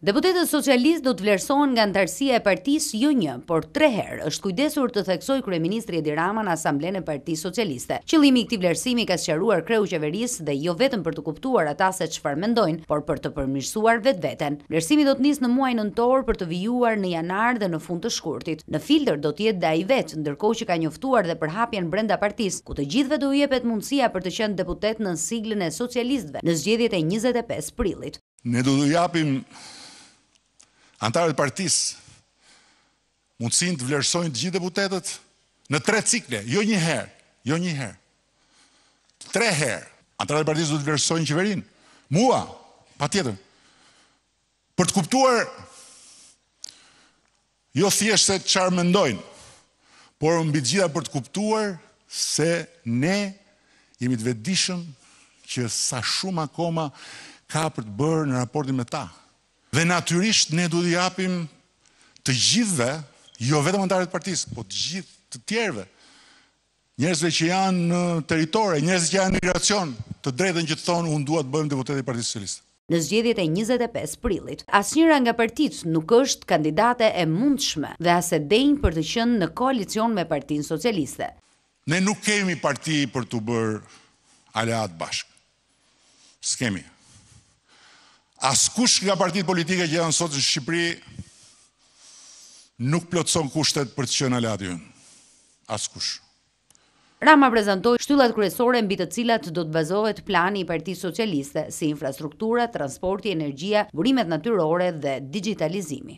Deputetët socialist do të vlerësohen nga ndarësia e partisë jo një, por tre herë është kujdesur të theksoj kryeministri Edi Rama në asamblen e partisë socialiste. Qëllimi i këtij vlerësimi ka sqaruar kreu qeverisë dhe jo vetëm për të kuptuar ata se çfarë mendojnë, por për të përmirësuar vetveten. Vlerësimi do të nisë në muajin nëntor për të vijuar në janar dhe në fund të shkurtit. Në filtr do të jetë dai vetë, ndërkohë që ka njoftuar dhe përhapjen brenda partisë, ku të gjithëve do jepet mundësia për të qenë deputet në siglën e socialistëve në zgjedhjet e 25 prillit. Ne do të japim antarët partisë mundësin të vlerësojnë të gjithë deputetet në tre cikle, jo një herë, jo një herë, tre herë, antarët partisë du të vlerësojnë qeverinë, mua, pa tjetër, për të kuptuar jo thjeshtë se qarë mendojnë, por mbi gjitha për të kuptuar se ne jemi të vedishëm që sa shumë akoma ka për të bërë në raportin me ta. Dhe naturisht ne du di japim të gjithve, jo vetëm antarët partisë, po të gjithë të tjerve, njerëzve që janë në teritore, njerëzve që janë në migracion, të drejtën që të thonë, unë duat bëjmë deputeti partisë socialiste. Në zgjedhjet e 25 prillit, asnjëra nga partitë nuk është kandidate e mundshme dhe as e denjë për të qenë në koalicion me Partinë Socialiste. Ne nuk kemi parti për të bërë aleat bashkë. S'kemi. kemi. Askush nga partit politike që janë sot në Shqipëri nuk plotëson kushtet për të qënë aladion. Askush. Rama prezentoj shtyllat kryesore mbi të cilat do të bazohet plani i Parti Socialiste si infrastruktura, transporti, energjia, burimet natyrore dhe digitalizimi.